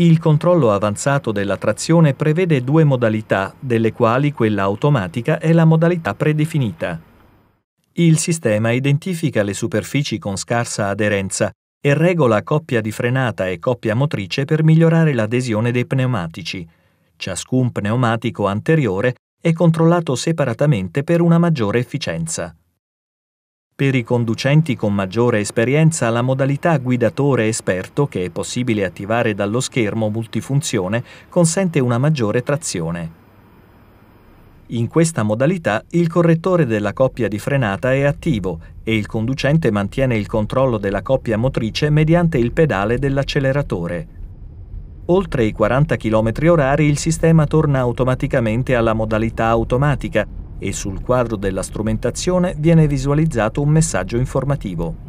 Il controllo avanzato della trazione prevede due modalità, delle quali quella automatica è la modalità predefinita. Il sistema identifica le superfici con scarsa aderenza e regola coppia di frenata e coppia motrice per migliorare l'adesione dei pneumatici. Ciascun pneumatico anteriore è controllato separatamente per una maggiore efficienza. Per i conducenti con maggiore esperienza la modalità guidatore esperto che è possibile attivare dallo schermo multifunzione consente una maggiore trazione. In questa modalità il correttore della coppia di frenata è attivo e il conducente mantiene il controllo della coppia motrice mediante il pedale dell'acceleratore. Oltre i 40 km h il sistema torna automaticamente alla modalità automatica e sul quadro della strumentazione viene visualizzato un messaggio informativo.